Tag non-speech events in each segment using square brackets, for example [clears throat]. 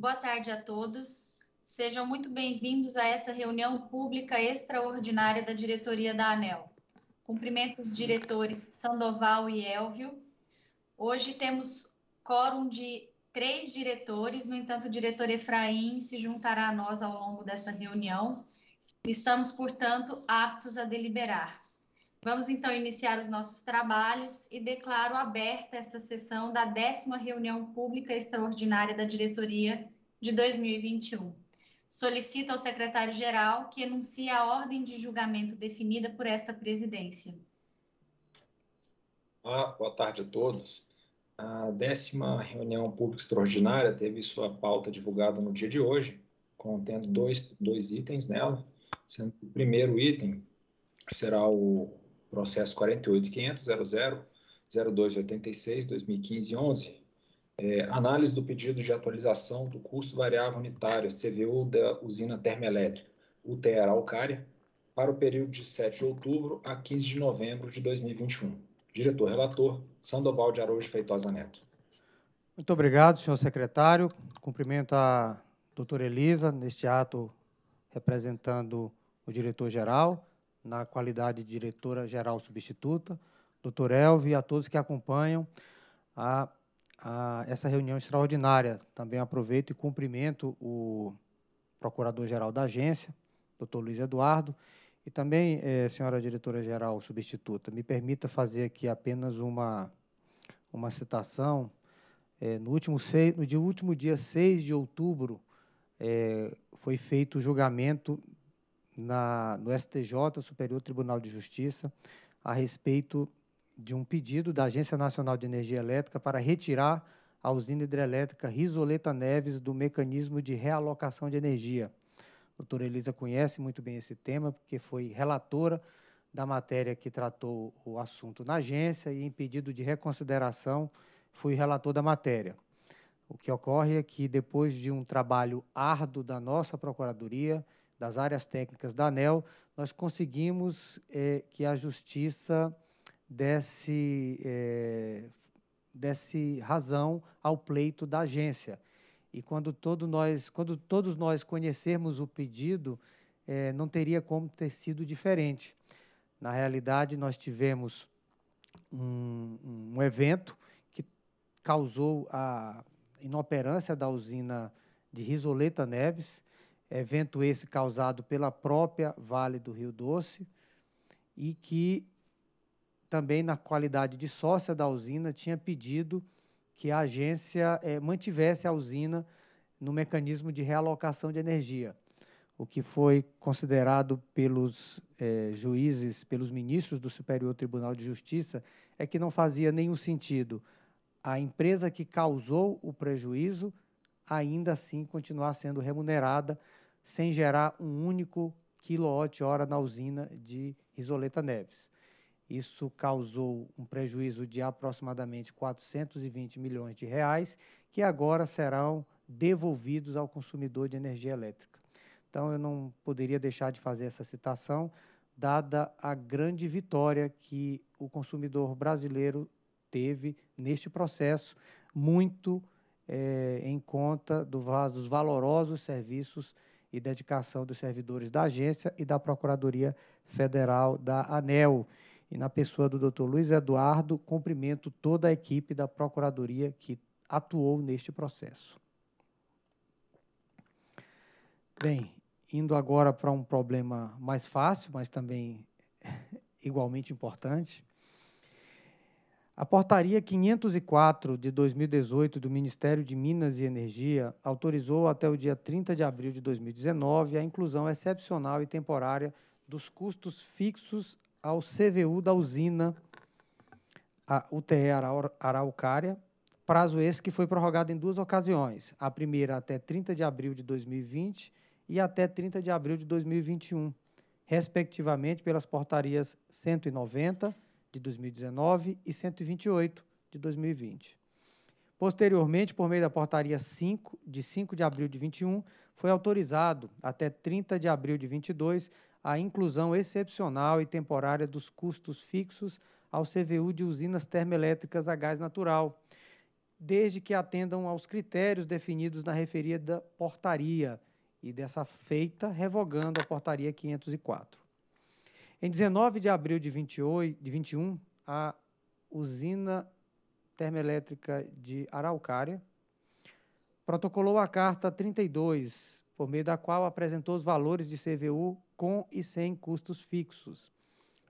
Boa tarde a todos. Sejam muito bem-vindos a esta reunião pública extraordinária da diretoria da ANEL. Cumprimento os diretores Sandoval e Elvio. Hoje temos quórum de três diretores, no entanto, o diretor Efraim se juntará a nós ao longo desta reunião. Estamos, portanto, aptos a deliberar. Vamos então iniciar os nossos trabalhos e declaro aberta esta sessão da décima reunião pública extraordinária da diretoria de 2021. Solicito ao secretário-geral que enuncie a ordem de julgamento definida por esta presidência. Olá, boa tarde a todos. A décima reunião pública extraordinária teve sua pauta divulgada no dia de hoje, contendo dois, dois itens nela, sendo que o primeiro item será o processo 48.500.00.0286.2015.11, é, análise do pedido de atualização do custo variável unitário, CVU da usina termoelétrica, UTE Araucária, para o período de 7 de outubro a 15 de novembro de 2021. Diretor-relator, Sandoval de Araújo Feitosa Neto. Muito obrigado, senhor secretário. Cumprimento a doutora Elisa neste ato representando o diretor-geral na qualidade de diretora geral substituta, doutor Elvio e a todos que acompanham a, a essa reunião extraordinária. Também aproveito e cumprimento o procurador-geral da agência, doutor Luiz Eduardo, e também, eh, senhora diretora-geral substituta, me permita fazer aqui apenas uma, uma citação. Eh, no, último seis, no dia, último dia 6 de outubro, eh, foi feito o julgamento na, no STJ, Superior Tribunal de Justiça, a respeito de um pedido da Agência Nacional de Energia Elétrica para retirar a usina hidrelétrica Risoleta Neves do mecanismo de realocação de energia. A doutora Elisa conhece muito bem esse tema, porque foi relatora da matéria que tratou o assunto na agência e, em pedido de reconsideração, fui relator da matéria. O que ocorre é que, depois de um trabalho árduo da nossa Procuradoria, das áreas técnicas da ANEL, nós conseguimos é, que a justiça desse, é, desse razão ao pleito da agência. E quando, todo nós, quando todos nós conhecermos o pedido, é, não teria como ter sido diferente. Na realidade, nós tivemos um, um evento que causou a inoperância da usina de Risoleta Neves, evento esse causado pela própria Vale do Rio Doce e que também na qualidade de sócia da usina tinha pedido que a agência eh, mantivesse a usina no mecanismo de realocação de energia, o que foi considerado pelos eh, juízes, pelos ministros do Superior Tribunal de Justiça, é que não fazia nenhum sentido a empresa que causou o prejuízo ainda assim continuar sendo remunerada sem gerar um único quilowatt-hora na usina de Risoleta Neves. Isso causou um prejuízo de aproximadamente 420 milhões de reais, que agora serão devolvidos ao consumidor de energia elétrica. Então, eu não poderia deixar de fazer essa citação, dada a grande vitória que o consumidor brasileiro teve neste processo, muito é, em conta do, dos valorosos serviços e dedicação dos servidores da agência e da Procuradoria Federal da ANEL. E na pessoa do Dr. Luiz Eduardo, cumprimento toda a equipe da Procuradoria que atuou neste processo. Bem, indo agora para um problema mais fácil, mas também [laughs] igualmente importante, a portaria 504 de 2018 do Ministério de Minas e Energia autorizou até o dia 30 de abril de 2019 a inclusão excepcional e temporária dos custos fixos ao CVU da usina a UTE Araucária, prazo esse que foi prorrogado em duas ocasiões, a primeira até 30 de abril de 2020 e até 30 de abril de 2021, respectivamente pelas portarias 190 de 2019 e 128 de 2020. Posteriormente, por meio da portaria 5 de 5 de abril de 21, foi autorizado até 30 de abril de 22 a inclusão excepcional e temporária dos custos fixos ao CVU de usinas termoelétricas a gás natural, desde que atendam aos critérios definidos na referida portaria e dessa feita revogando a portaria 504. Em 19 de abril de, 28, de 21, a usina termoelétrica de Araucária protocolou a Carta 32, por meio da qual apresentou os valores de CVU com e sem custos fixos,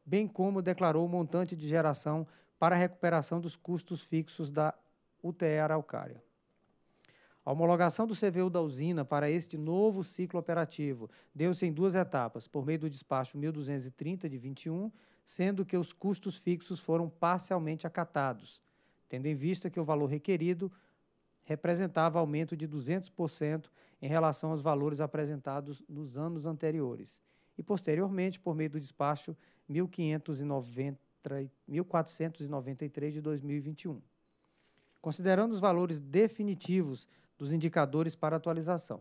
bem como declarou o montante de geração para a recuperação dos custos fixos da UTE Araucária. A homologação do CVU da usina para este novo ciclo operativo deu-se em duas etapas, por meio do despacho 1230 de 21, sendo que os custos fixos foram parcialmente acatados, tendo em vista que o valor requerido representava aumento de 200% em relação aos valores apresentados nos anos anteriores. E, posteriormente, por meio do despacho 1590, 1493 de 2021. Considerando os valores definitivos dos indicadores para atualização.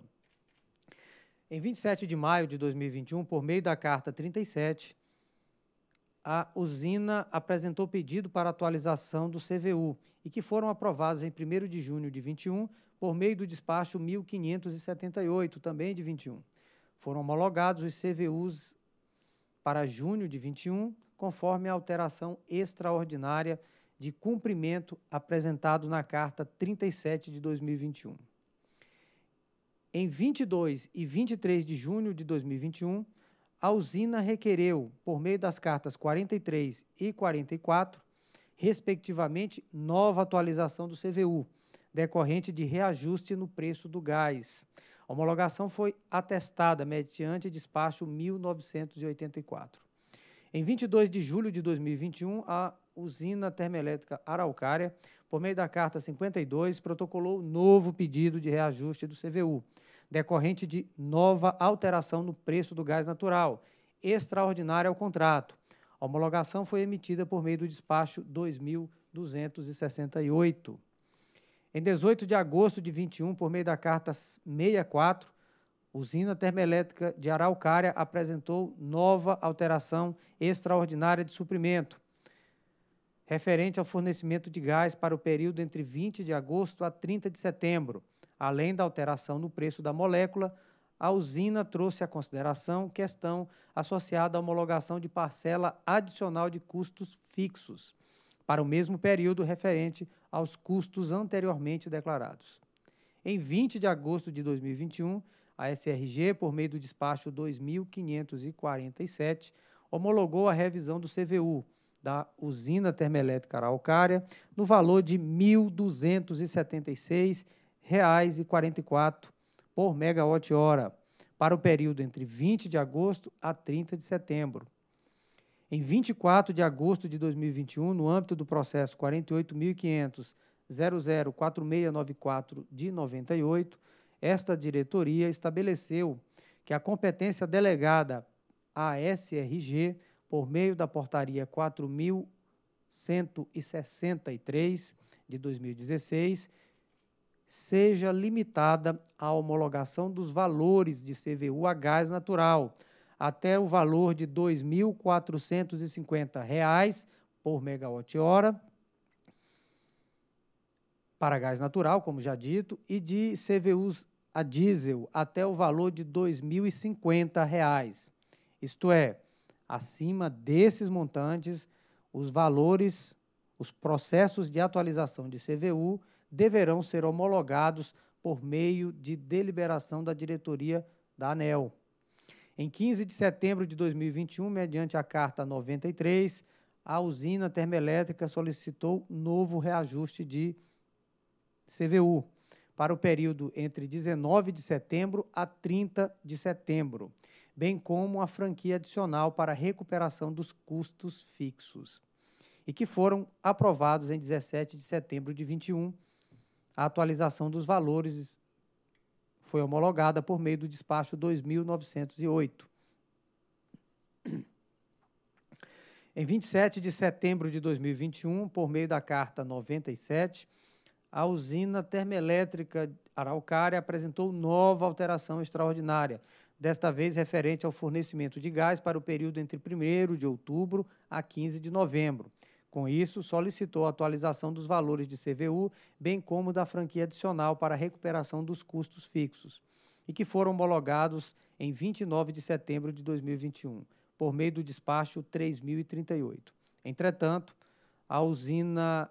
Em 27 de maio de 2021, por meio da Carta 37, a usina apresentou pedido para atualização do CVU e que foram aprovados em 1 de junho de 21 por meio do despacho 1578, também de 21. Foram homologados os CVUs para junho de 21, conforme a alteração extraordinária de cumprimento apresentado na Carta 37 de 2021. Em 22 e 23 de junho de 2021, a usina requereu, por meio das cartas 43 e 44, respectivamente, nova atualização do CVU, decorrente de reajuste no preço do gás. A homologação foi atestada mediante despacho 1984. Em 22 de julho de 2021, a Usina Termoelétrica Araucária, por meio da Carta 52, protocolou novo pedido de reajuste do CVU, decorrente de nova alteração no preço do gás natural, extraordinária ao contrato. A homologação foi emitida por meio do despacho 2268. Em 18 de agosto de 21, por meio da Carta 64, Usina Termoelétrica de Araucária apresentou nova alteração extraordinária de suprimento referente ao fornecimento de gás para o período entre 20 de agosto a 30 de setembro. Além da alteração no preço da molécula, a usina trouxe à consideração questão associada à homologação de parcela adicional de custos fixos para o mesmo período referente aos custos anteriormente declarados. Em 20 de agosto de 2021, a SRG, por meio do despacho 2547, homologou a revisão do CVU, da usina termoelétrica Araucária, no valor de R$ 1.276,44 por megawatt-hora, para o período entre 20 de agosto a 30 de setembro. Em 24 de agosto de 2021, no âmbito do processo 48.500.004694 de 98, esta diretoria estabeleceu que a competência delegada à SRG por meio da portaria 4163 de 2016, seja limitada a homologação dos valores de CVU a gás natural até o valor de R$ 2.450 por megawatt-hora para gás natural, como já dito, e de CVUs a diesel até o valor de R$ 2.050. Isto é, acima desses montantes, os valores, os processos de atualização de CVU deverão ser homologados por meio de deliberação da diretoria da ANEL. Em 15 de setembro de 2021, mediante a carta 93, a usina termoelétrica solicitou novo reajuste de CVU para o período entre 19 de setembro a 30 de setembro bem como a franquia adicional para recuperação dos custos fixos, e que foram aprovados em 17 de setembro de 21. A atualização dos valores foi homologada por meio do despacho 2908. Em 27 de setembro de 2021, por meio da carta 97, a usina termoelétrica Araucária apresentou nova alteração extraordinária, desta vez referente ao fornecimento de gás para o período entre 1 de outubro a 15 de novembro. Com isso, solicitou a atualização dos valores de CVU, bem como da franquia adicional para a recuperação dos custos fixos, e que foram homologados em 29 de setembro de 2021, por meio do despacho 3038. Entretanto, a usina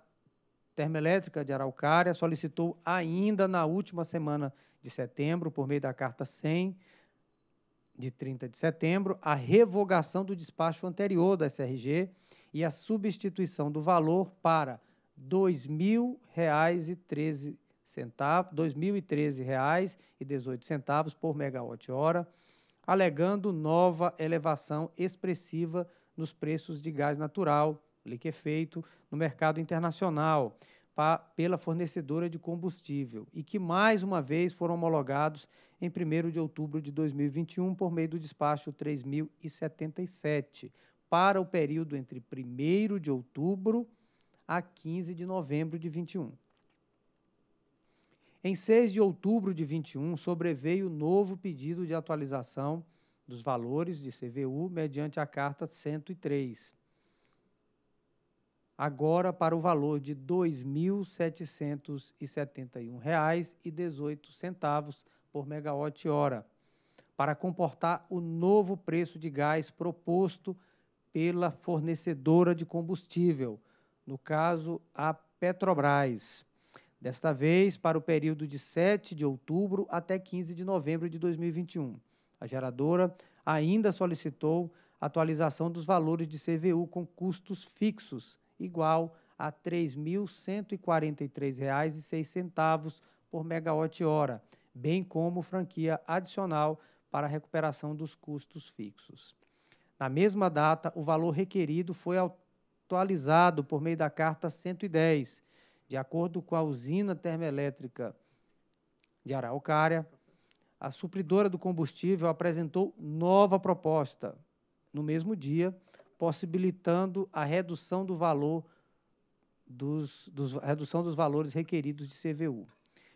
termoelétrica de Araucária solicitou ainda na última semana de setembro, por meio da carta 100, de 30 de setembro, a revogação do despacho anterior da SRG e a substituição do valor para R$ 2.013 centavos, R$ 2.013,18 por megawatt-hora, alegando nova elevação expressiva nos preços de gás natural liquefeito no mercado internacional, pela fornecedora de combustível e que, mais uma vez, foram homologados em 1 de outubro de 2021 por meio do despacho 3077, para o período entre 1 de outubro a 15 de novembro de 21. Em 6 de outubro de 21, sobreveio novo pedido de atualização dos valores de CVU mediante a Carta 103 agora para o valor de R$ 2.771,18 por megawatt-hora, para comportar o novo preço de gás proposto pela fornecedora de combustível, no caso a Petrobras. Desta vez, para o período de 7 de outubro até 15 de novembro de 2021. A geradora ainda solicitou atualização dos valores de CVU com custos fixos igual a R$ 3.143,06 por megawatt-hora, bem como franquia adicional para a recuperação dos custos fixos. Na mesma data, o valor requerido foi atualizado por meio da Carta 110. De acordo com a usina termoelétrica de Araucária, a supridora do combustível apresentou nova proposta. No mesmo dia, possibilitando a redução do valor dos, dos, redução dos valores requeridos de CVU.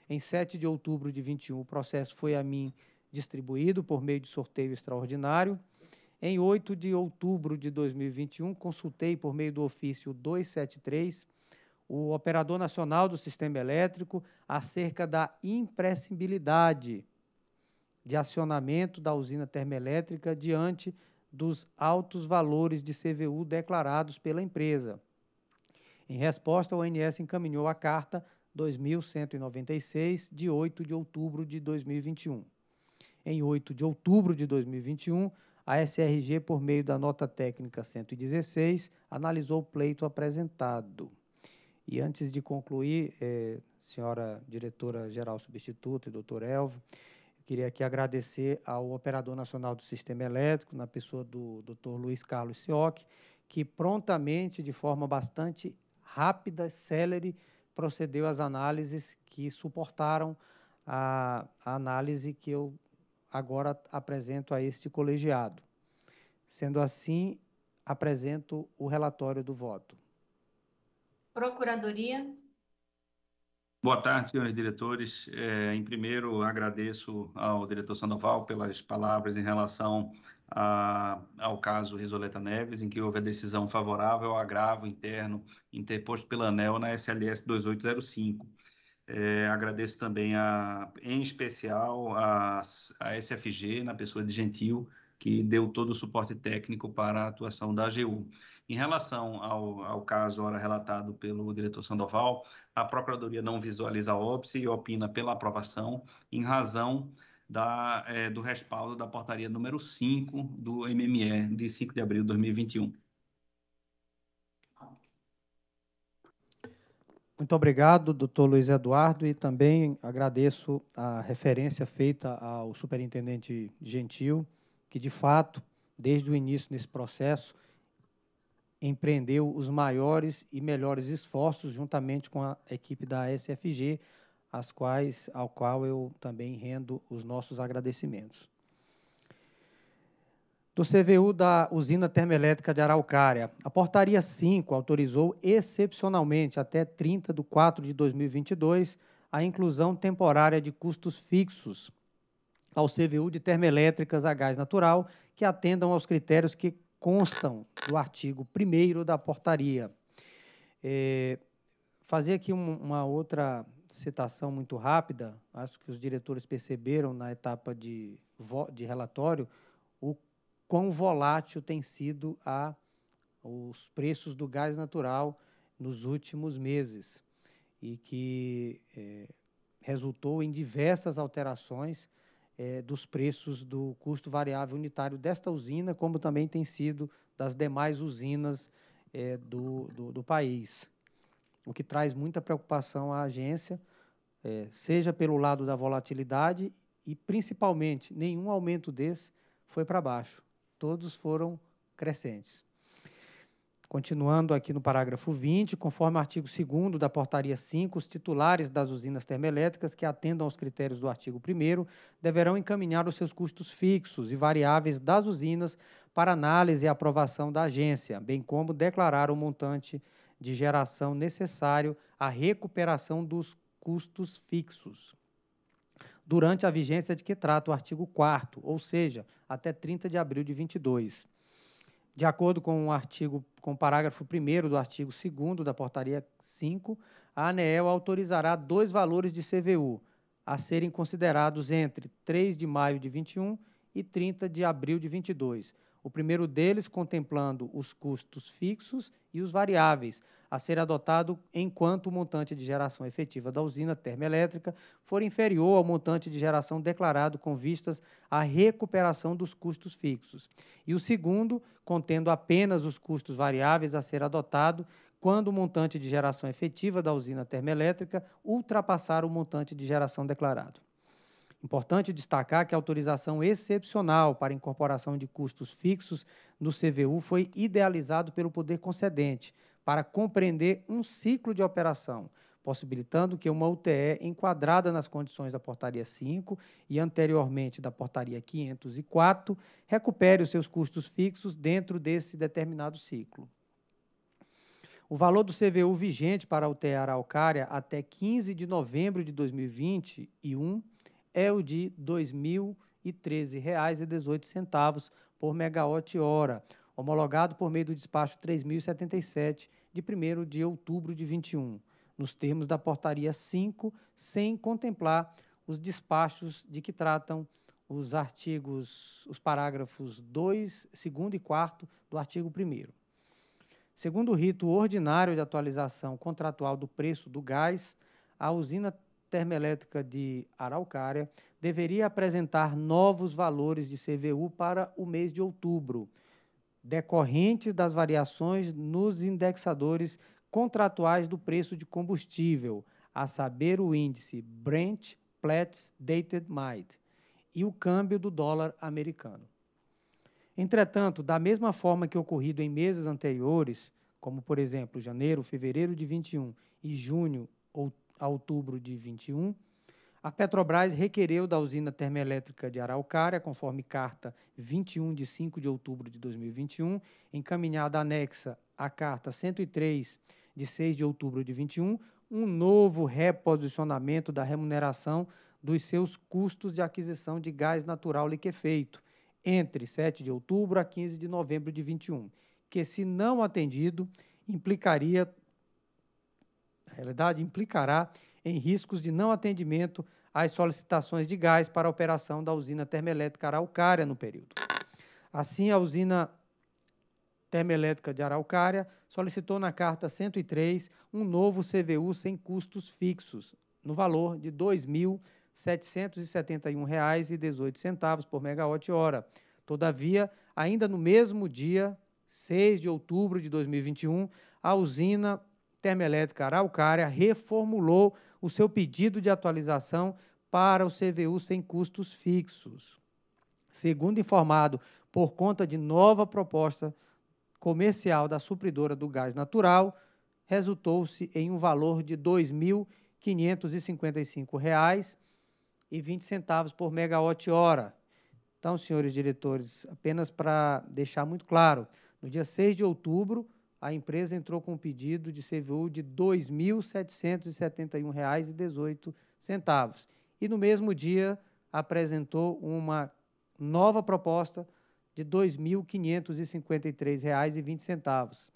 Em 7 de outubro de 21, o processo foi a mim distribuído por meio de sorteio extraordinário. Em 8 de outubro de 2021, consultei por meio do ofício 273 o operador nacional do sistema elétrico acerca da imprescindibilidade de acionamento da usina termoelétrica diante dos altos valores de CVU declarados pela empresa. Em resposta, a ONS encaminhou a carta 2196 de 8 de outubro de 2021. Em 8 de outubro de 2021, a SRG, por meio da nota técnica 116, analisou o pleito apresentado. E antes de concluir, eh, senhora diretora-geral substituta e doutor Elvo, Queria aqui agradecer ao Operador Nacional do Sistema Elétrico, na pessoa do Dr. Luiz Carlos Sioc, que prontamente, de forma bastante rápida, célere, procedeu às análises que suportaram a, a análise que eu agora apresento a este colegiado. Sendo assim, apresento o relatório do voto. Procuradoria. Boa tarde, senhores diretores. É, em primeiro, agradeço ao diretor Sandoval pelas palavras em relação a, ao caso Risoleta Neves, em que houve a decisão favorável ao agravo interno interposto pela ANEL na SLS 2805. É, agradeço também, a, em especial, a, a SFG, na pessoa de Gentil, que deu todo o suporte técnico para a atuação da AGU. Em relação ao, ao caso ora relatado pelo diretor Sandoval, a Procuradoria não visualiza a óbice e opina pela aprovação em razão da, é, do respaldo da portaria número 5 do MME, de 5 de abril de 2021. Muito obrigado, doutor Luiz Eduardo, e também agradeço a referência feita ao superintendente Gentil, que de fato, desde o início desse processo, empreendeu os maiores e melhores esforços juntamente com a equipe da SFG, as quais, ao qual eu também rendo os nossos agradecimentos. Do CVU da usina termoelétrica de Araucária, a portaria 5 autorizou excepcionalmente até 30 de 4 de 2022 a inclusão temporária de custos fixos ao CVU de termoelétricas a gás natural que atendam aos critérios que constam do artigo 1 da portaria. É, fazer aqui um, uma outra citação muito rápida, acho que os diretores perceberam na etapa de, de relatório o quão volátil tem sido a, os preços do gás natural nos últimos meses e que é, resultou em diversas alterações é, dos preços do custo variável unitário desta usina, como também tem sido das demais usinas é, do, do, do, país. O que traz muita preocupação à agência, é, seja pelo lado da volatilidade e, principalmente, nenhum aumento desse foi para baixo. Todos foram crescentes. Continuando aqui no parágrafo 20, conforme o artigo 2 da Portaria 5, os titulares das usinas termoelétricas que atendam aos critérios do artigo 1 deverão encaminhar os seus custos fixos e variáveis das usinas para análise e aprovação da agência, bem como declarar o montante de geração necessário à recuperação dos custos fixos durante a vigência de que trata o artigo 4 ou seja, até 30 de abril de 22. De acordo com o artigo, com o parágrafo 1 do artigo 2 da portaria 5, a ANEEL autorizará dois valores de CVU a serem considerados entre 3 de maio de 21 e 30 de abril de 22 o primeiro deles contemplando os custos fixos e os variáveis, a ser adotado enquanto o montante de geração efetiva da usina termoelétrica for inferior ao montante de geração declarado com vistas à recuperação dos custos fixos. E o segundo, contendo apenas os custos variáveis a ser adotado quando o montante de geração efetiva da usina termoelétrica ultrapassar o montante de geração declarado. Importante destacar que a autorização excepcional para incorporação de custos fixos no CVU foi idealizado pelo poder concedente para compreender um ciclo de operação, possibilitando que uma UTE enquadrada nas condições da Portaria 5 e anteriormente da Portaria 504 recupere os seus custos fixos dentro desse determinado ciclo. O valor do CVU vigente para a UTE Araucária até 15 de novembro de 2021 é o de R$ 2.013,18 por megawatt-hora, homologado por meio do despacho 3.077, de 1 de outubro de 21, nos termos da portaria 5, sem contemplar os despachos de que tratam os artigos, os parágrafos 2, 2 e 4 do artigo 1 Segundo o rito ordinário de atualização contratual do preço do gás, a usina Termoelétrica de Araucária deveria apresentar novos valores de CVU para o mês de outubro, decorrentes das variações nos indexadores contratuais do preço de combustível, a saber, o índice Brent Platts Dated Might e o câmbio do dólar americano. Entretanto, da mesma forma que ocorrido em meses anteriores, como por exemplo janeiro, fevereiro de 21 e junho, outubro, a outubro de 21, a Petrobras requereu da usina termoelétrica de Araucária, conforme carta 21 de 5 de outubro de 2021, encaminhada anexa à carta 103 de 6 de outubro de 21, um novo reposicionamento da remuneração dos seus custos de aquisição de gás natural liquefeito entre 7 de outubro a 15 de novembro de 21, que se não atendido implicaria realidade, implicará em riscos de não atendimento às solicitações de gás para a operação da usina termoelétrica Araucária no período. Assim, a usina termoelétrica de Araucária solicitou na carta 103 um novo CVU sem custos fixos, no valor de R$ 2.771,18 por megawatt-hora. Todavia, ainda no mesmo dia, 6 de outubro de 2021, a usina Termoelétrica Araucária reformulou o seu pedido de atualização para o CVU sem custos fixos. Segundo informado, por conta de nova proposta comercial da supridora do gás natural, resultou-se em um valor de R$ 2.555,20 por megawatt-hora. Então, senhores diretores, apenas para deixar muito claro, no dia 6 de outubro, a empresa entrou com um pedido de CVU de R$ 2.771,18. E no mesmo dia apresentou uma nova proposta de R$ 2.553,20.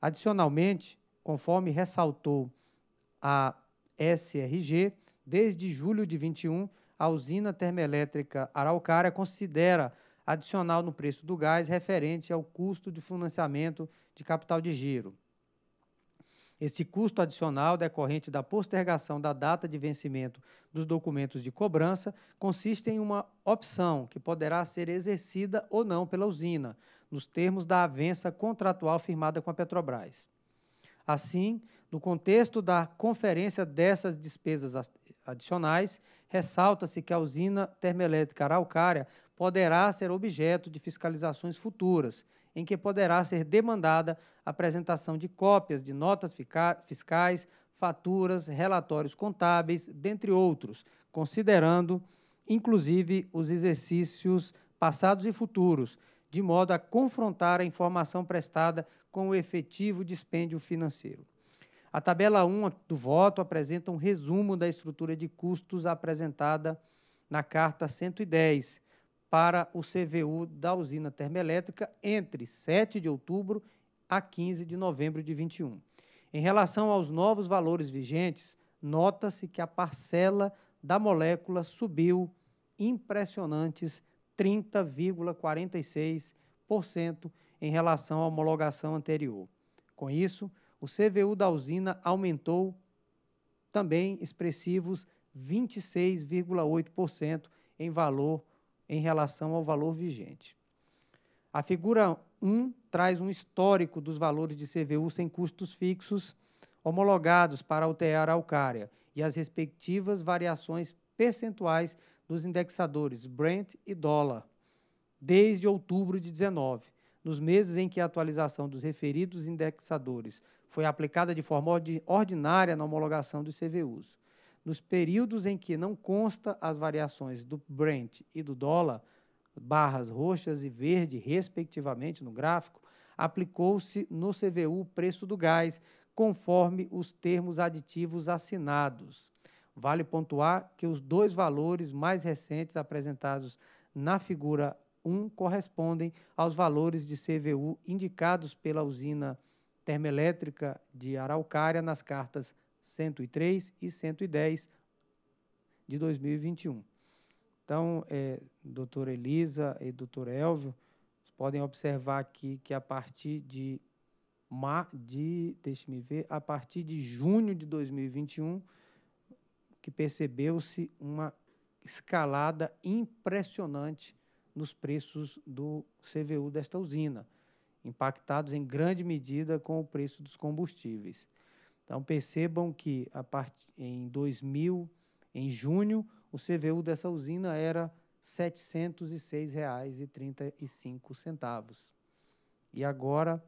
Adicionalmente, conforme ressaltou a SRG, desde julho de 21, a usina termoelétrica Araucária considera adicional no preço do gás referente ao custo de financiamento de capital de giro. Esse custo adicional decorrente da postergação da data de vencimento dos documentos de cobrança consiste em uma opção que poderá ser exercida ou não pela usina, nos termos da avença contratual firmada com a Petrobras. Assim, no contexto da conferência dessas despesas adicionais, ressalta-se que a usina termoelétrica Araucária poderá ser objeto de fiscalizações futuras, em que poderá ser demandada a apresentação de cópias de notas fiscais, faturas, relatórios contábeis, dentre outros, considerando, inclusive, os exercícios passados e futuros, de modo a confrontar a informação prestada com o efetivo dispêndio financeiro. A tabela 1 do voto apresenta um resumo da estrutura de custos apresentada na carta 110, para o CVU da usina termoelétrica entre 7 de outubro a 15 de novembro de 21. Em relação aos novos valores vigentes, nota-se que a parcela da molécula subiu impressionantes 30,46% em relação à homologação anterior. Com isso, o CVU da usina aumentou também expressivos 26,8% em valor em relação ao valor vigente. A figura 1 traz um histórico dos valores de CVU sem custos fixos homologados para altear Alcária e as respectivas variações percentuais dos indexadores Brent e dólar desde outubro de 19, nos meses em que a atualização dos referidos indexadores foi aplicada de forma ordinária na homologação dos CVUs nos períodos em que não consta as variações do Brent e do dólar, barras roxas e verde, respectivamente, no gráfico, aplicou-se no CVU o preço do gás, conforme os termos aditivos assinados. Vale pontuar que os dois valores mais recentes apresentados na figura 1 correspondem aos valores de CVU indicados pela usina termoelétrica de Araucária nas cartas 103 e 110 de 2021. Então, é, doutora Elisa e doutor Elvio, podem observar aqui que a partir de, de deixe-me ver, a partir de junho de 2021, que percebeu-se uma escalada impressionante nos preços do CVU desta usina, impactados em grande medida com o preço dos combustíveis. Então percebam que a part... em 2000, em junho, o CVU dessa usina era R$ 706,35. E agora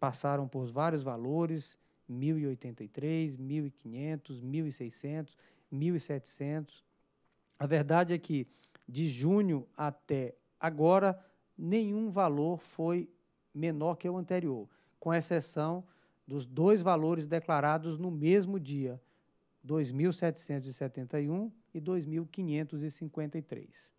passaram por vários valores, 1.083, 1.500, 1.600, 1.700. A verdade é que de junho até agora, nenhum valor foi menor que o anterior, com exceção dos dois valores declarados no mesmo dia, 2.771 e 2.553.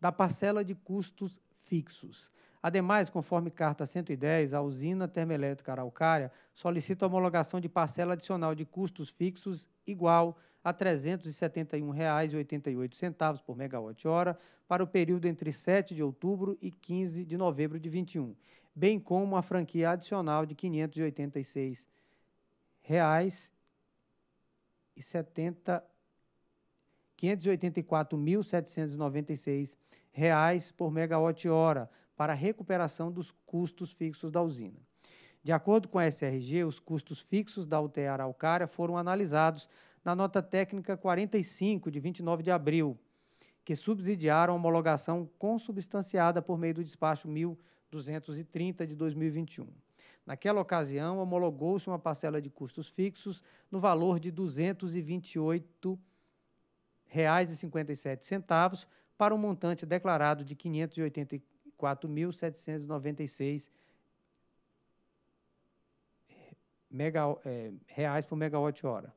Da parcela de custos fixos. Ademais, conforme carta 110, a usina termoelétrica Araucária solicita a homologação de parcela adicional de custos fixos igual a R$ 371,88 por megawatt-hora para o período entre 7 de outubro e 15 de novembro de 21 bem como a franquia adicional de R$ 586,70 reais e 584.796 reais por megawatt-hora para a recuperação dos custos fixos da usina. De acordo com a SRG, os custos fixos da UTE Araucária foram analisados na nota técnica 45 de 29 de abril, que subsidiaram a homologação consubstanciada por meio do despacho 1000 230 de 2021. Naquela ocasião, homologou-se uma parcela de custos fixos no valor de R$ 228,57 para um montante declarado de R$ 584.796 é, reais por megawatt-hora.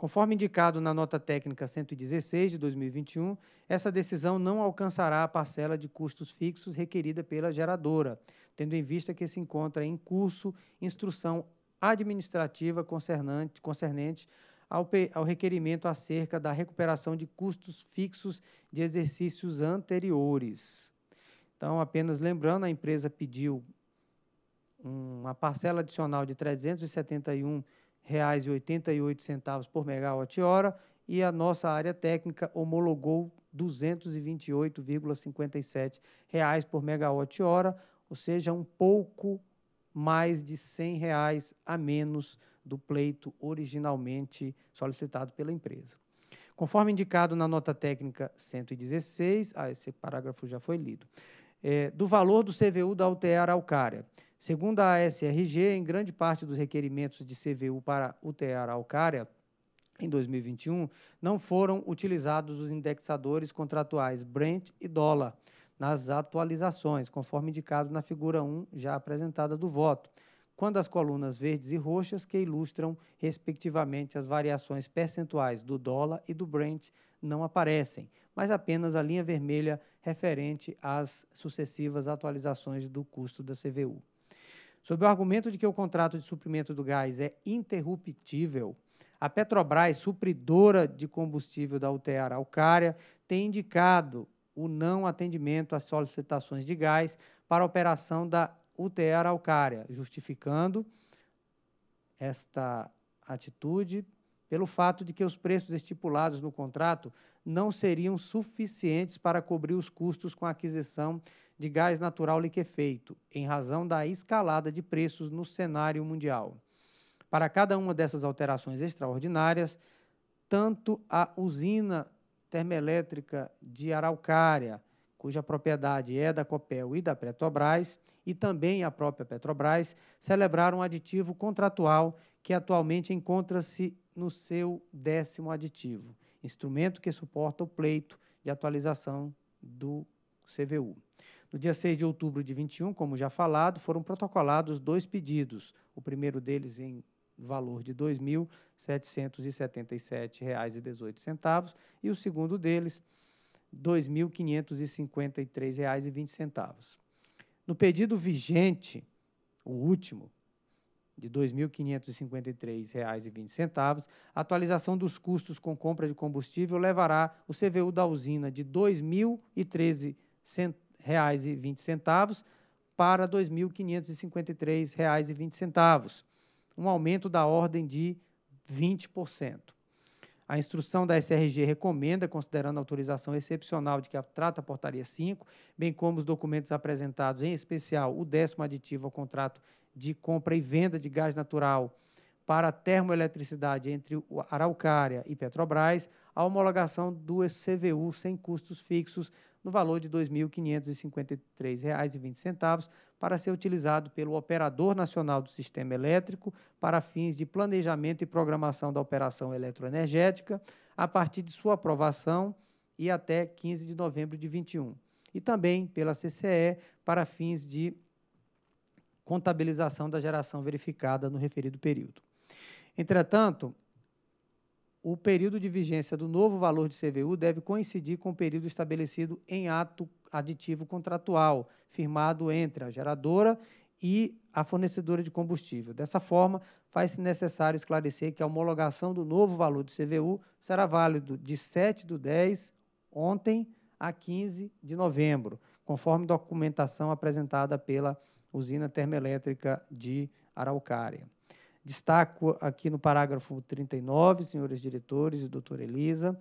Conforme indicado na nota técnica 116 de 2021, essa decisão não alcançará a parcela de custos fixos requerida pela geradora, tendo em vista que se encontra em curso instrução administrativa concernente ao, ao requerimento acerca da recuperação de custos fixos de exercícios anteriores. Então, apenas lembrando, a empresa pediu uma parcela adicional de 371 reais e centavos por megawatt-hora e a nossa área técnica homologou R$ 228,57 reais por megawatt-hora, ou seja, um pouco mais de R$ reais a menos do pleito originalmente solicitado pela empresa. Conforme indicado na nota técnica 116, ah, esse parágrafo já foi lido, é, do valor do CVU da UTE Araucária. Segundo a ASRG, em grande parte dos requerimentos de CVU para UTA Araucária, em 2021, não foram utilizados os indexadores contratuais Brent e dólar nas atualizações, conforme indicado na figura 1 já apresentada do voto, quando as colunas verdes e roxas, que ilustram respectivamente as variações percentuais do dólar e do Brent, não aparecem, mas apenas a linha vermelha referente às sucessivas atualizações do custo da CVU. Sob o argumento de que o contrato de suprimento do gás é interruptível, a Petrobras, supridora de combustível da UTE Araucária, tem indicado o não atendimento às solicitações de gás para a operação da UTE Araucária, justificando esta atitude pelo fato de que os preços estipulados no contrato não seriam suficientes para cobrir os custos com a aquisição de gás natural liquefeito, em razão da escalada de preços no cenário mundial. Para cada uma dessas alterações extraordinárias, tanto a usina termoelétrica de Araucária, cuja propriedade é da Copel e da Petrobras, e também a própria Petrobras, celebraram um aditivo contratual que atualmente encontra-se no seu décimo aditivo, instrumento que suporta o pleito de atualização do CVU. No dia 6 de outubro de 21, como já falado, foram protocolados dois pedidos, o primeiro deles em valor de R$ 2.777,18 e o segundo deles R$ 2.553,20. No pedido vigente, o último, de R$ 2.553,20, a atualização dos custos com compra de combustível levará o CVU da usina de R$ 2.013,20 para R$ 2.553,20, um aumento da ordem de 20%. A instrução da SRG recomenda, considerando a autorização excepcional de que a trata a portaria 5, bem como os documentos apresentados, em especial o décimo aditivo ao contrato de compra e venda de gás natural para termoeletricidade entre Araucária e Petrobras, a homologação do CVU sem custos fixos no valor de R$ 2.553,20 para ser utilizado pelo Operador Nacional do Sistema Elétrico para fins de planejamento e programação da operação eletroenergética a partir de sua aprovação e até 15 de novembro de 2021. E também pela CCE para fins de contabilização da geração verificada no referido período. Entretanto, o período de vigência do novo valor de CVU deve coincidir com o período estabelecido em ato aditivo contratual, firmado entre a geradora e a fornecedora de combustível. Dessa forma, faz-se necessário esclarecer que a homologação do novo valor de CVU será válido de 7 do 10, ontem, a 15 de novembro, conforme documentação apresentada pela usina termoelétrica de Araucária. Destaco aqui no parágrafo 39, senhores diretores e doutora Elisa,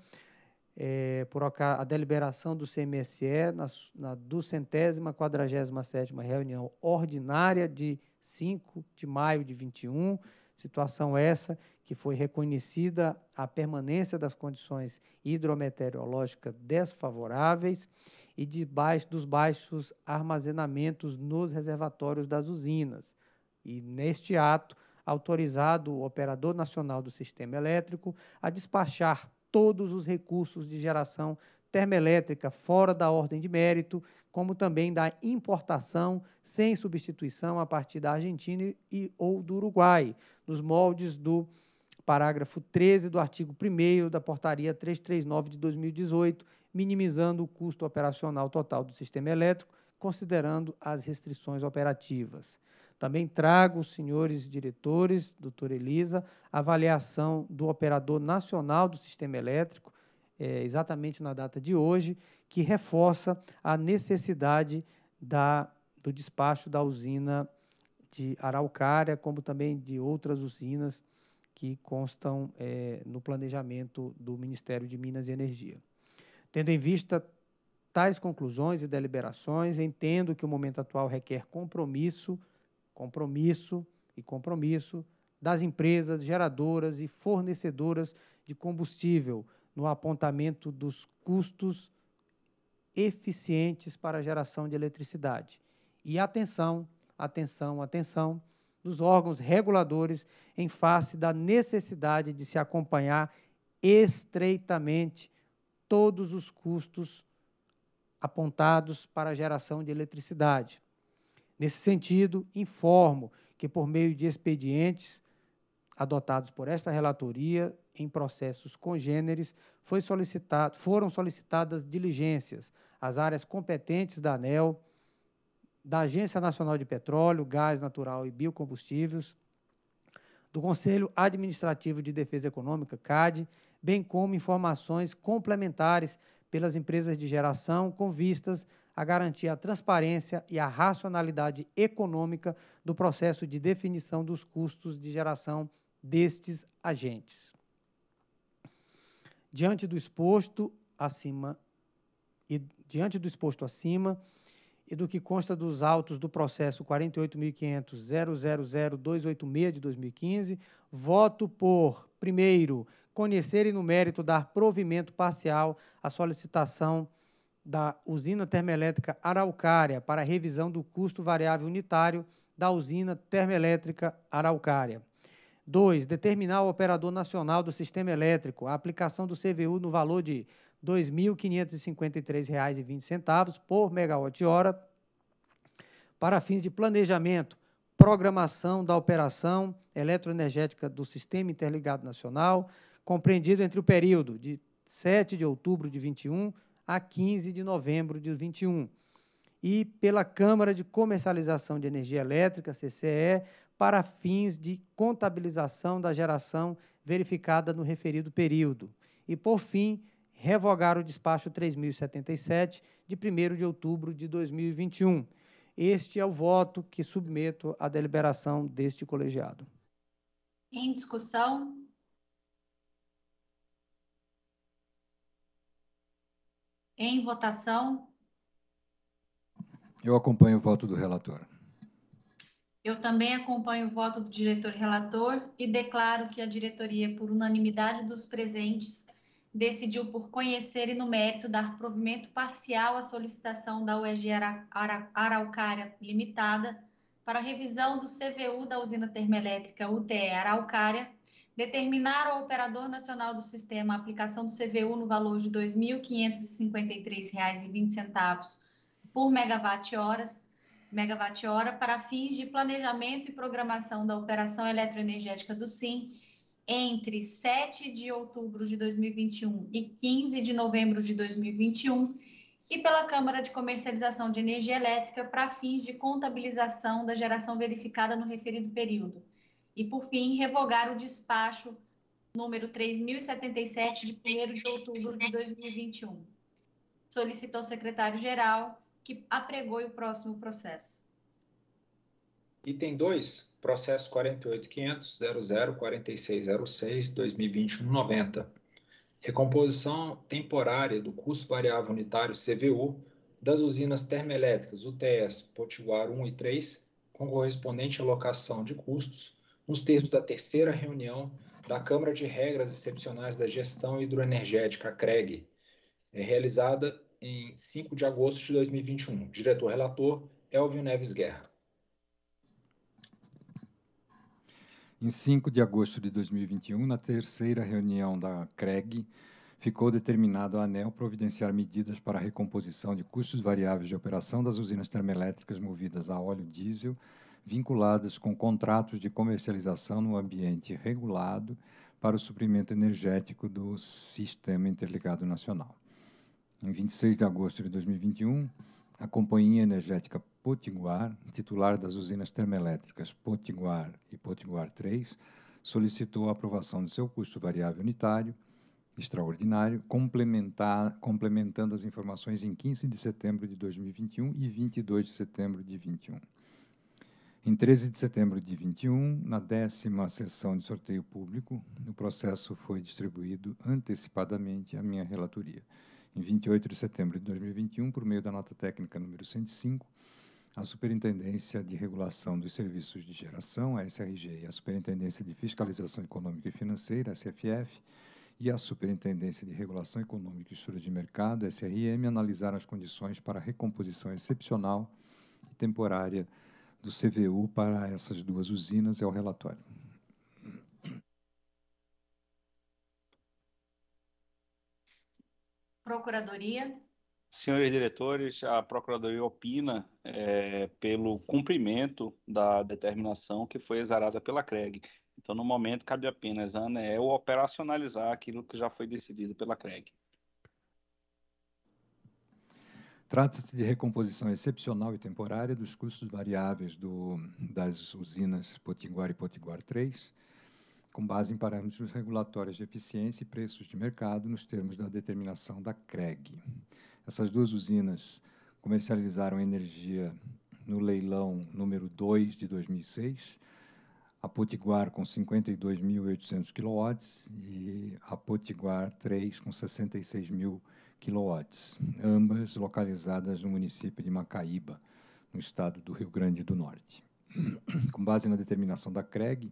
é, por a deliberação do CMSE na, na duzentésima quadragésima sétima reunião ordinária de 5 de maio de 21, situação essa que foi reconhecida a permanência das condições hidrometeorológicas desfavoráveis e de baixo, dos baixos armazenamentos nos reservatórios das usinas. E, neste ato, autorizado o Operador Nacional do Sistema Elétrico a despachar todos os recursos de geração termoelétrica fora da ordem de mérito, como também da importação sem substituição a partir da Argentina e ou do Uruguai, nos moldes do parágrafo 13 do artigo 1 da portaria 339 de 2018, minimizando o custo operacional total do sistema elétrico, considerando as restrições operativas. Também trago, senhores diretores, doutora Elisa, avaliação do operador nacional do sistema elétrico, é, exatamente na data de hoje, que reforça a necessidade da, do despacho da usina de Araucária, como também de outras usinas que constam é, no planejamento do Ministério de Minas e Energia. Tendo em vista tais conclusões e deliberações, entendo que o momento atual requer compromisso, compromisso e compromisso das empresas geradoras e fornecedoras de combustível no apontamento dos custos eficientes para a geração de eletricidade. E atenção, atenção, atenção dos órgãos reguladores em face da necessidade de se acompanhar estreitamente todos os custos apontados para a geração de eletricidade. Nesse sentido, informo que, por meio de expedientes adotados por esta relatoria em processos congêneres, solicitado, foram solicitadas diligências às áreas competentes da ANEL, da Agência Nacional de Petróleo, Gás Natural e Biocombustíveis, do Conselho Administrativo de Defesa Econômica, CAD, bem como informações complementares pelas empresas de geração, com vistas a garantir a transparência e a racionalidade econômica do processo de definição dos custos de geração destes agentes. Diante do exposto acima e diante do exposto acima e do que consta dos autos do processo 48.500.000.286 de 2015, voto por primeiro conhecer e, no mérito, dar provimento parcial à solicitação da usina termoelétrica Araucária para revisão do custo variável unitário da usina termoelétrica Araucária. 2. Determinar o operador nacional do sistema elétrico a aplicação do CVU no valor de R$ 2.553,20 por megawatt-hora para fins de planejamento, programação da operação eletroenergética do Sistema Interligado Nacional, compreendido entre o período de 7 de outubro de 21 a 15 de novembro de 21, e pela Câmara de Comercialização de Energia Elétrica, CCE, para fins de contabilização da geração verificada no referido período. E, por fim, revogar o despacho 3077, de 1 de outubro de 2021. Este é o voto que submeto à deliberação deste colegiado. Em discussão? Em votação. Eu acompanho o voto do relator. Eu também acompanho o voto do diretor relator e declaro que a diretoria, por unanimidade dos presentes, decidiu por conhecer e no mérito dar provimento parcial à solicitação da UEG Araucária Limitada para revisão do CVU da usina termoelétrica UTE Araucária determinar ao operador nacional do sistema a aplicação do CVU no valor de R$ 2.553,20 por megawatt-hora megawatt -hora para fins de planejamento e programação da operação eletroenergética do SIM entre 7 de outubro de 2021 e 15 de novembro de 2021 e pela Câmara de Comercialização de Energia Elétrica para fins de contabilização da geração verificada no referido período e, por fim, revogar o despacho número 3077, de 1 de outubro de 2021. Solicitou o secretário-geral que apregoe o próximo processo. Item 2, processo 48500004606 90 Recomposição temporária do custo variável unitário CVU das usinas termoelétricas UTS Potiguar 1 e 3, com correspondente alocação de custos nos termos da terceira reunião da Câmara de Regras Excepcionais da Gestão Hidroenergética, a CREG, é realizada em 5 de agosto de 2021. Diretor-relator, Elvio Neves Guerra. Em 5 de agosto de 2021, na terceira reunião da CREG, ficou determinado a ANEL providenciar medidas para a recomposição de custos variáveis de operação das usinas termoelétricas movidas a óleo diesel vinculadas com contratos de comercialização no ambiente regulado para o suprimento energético do Sistema Interligado Nacional. Em 26 de agosto de 2021, a Companhia Energética Potiguar, titular das usinas termoelétricas Potiguar e Potiguar 3, solicitou a aprovação do seu custo variável unitário extraordinário, complementando as informações em 15 de setembro de 2021 e 22 de setembro de 2021. Em 13 de setembro de 21, na décima sessão de sorteio público, o processo foi distribuído antecipadamente à minha relatoria. Em 28 de setembro de 2021, por meio da nota técnica número 105, a Superintendência de Regulação dos Serviços de Geração, a SRG, e a Superintendência de Fiscalização Econômica e Financeira, a SFF, e a Superintendência de Regulação Econômica e Estrutura de Mercado, SRM, analisaram as condições para a recomposição excepcional e temporária do CVU para essas duas usinas é o relatório. Procuradoria. Senhores diretores, a Procuradoria opina é, pelo cumprimento da determinação que foi exarada pela CREG. Então, no momento, cabe apenas a ANEEL operacionalizar aquilo que já foi decidido pela CREG. Trata-se de recomposição excepcional e temporária dos custos variáveis do, das usinas Potiguar e Potiguar 3, com base em parâmetros regulatórios de eficiência e preços de mercado nos termos da determinação da CREG. Essas duas usinas comercializaram energia no leilão número 2 de 2006, a Potiguar com 52.800 kW e a Potiguar 3 com 66.000 kW quilowatts, ambas localizadas no município de Macaíba, no estado do Rio Grande do Norte. [clears throat] Com base na determinação da CREG,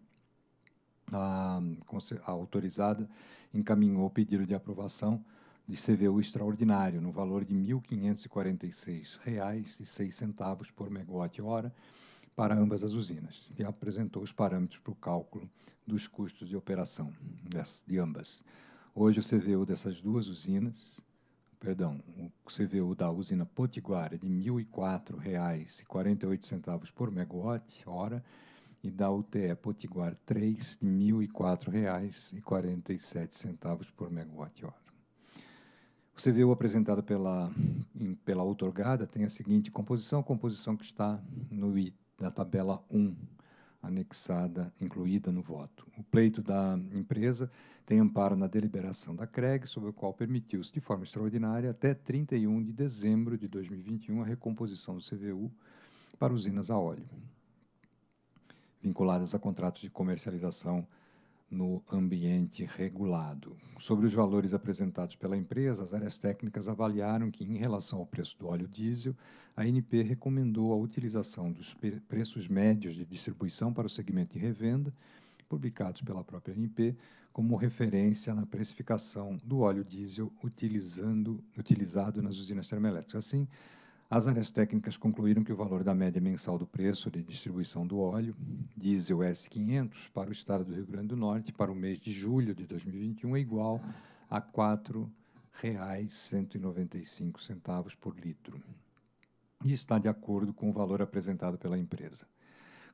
a, a autorizada encaminhou o pedido de aprovação de CVU extraordinário no valor de R$ 1.546,06 por megawatt-hora para ambas as usinas e apresentou os parâmetros para o cálculo dos custos de operação de ambas. Hoje, o CVU dessas duas usinas perdão, o CVU da usina Potiguara de R$ 1.004,48 por megawatt hora e da UTE Potiguar 3 de R$ 1.004,47 por megawatt hora. O CVU apresentado pela, em, pela outorgada tem a seguinte composição, composição que está no I da tabela 1 anexada, incluída no voto. O pleito da empresa tem amparo na deliberação da CREG, sobre o qual permitiu-se de forma extraordinária até 31 de dezembro de 2021 a recomposição do CVU para usinas a óleo vinculadas a contratos de comercialização no ambiente regulado. Sobre os valores apresentados pela empresa, as áreas técnicas avaliaram que, em relação ao preço do óleo diesel, a NP recomendou a utilização dos preços médios de distribuição para o segmento de revenda, publicados pela própria NP, como referência na precificação do óleo diesel utilizado nas usinas termoelétricas. Assim, as áreas técnicas concluíram que o valor da média mensal do preço de distribuição do óleo, diesel S500, para o estado do Rio Grande do Norte para o mês de julho de 2021 é igual a R$ 4,195 por litro e está de acordo com o valor apresentado pela empresa.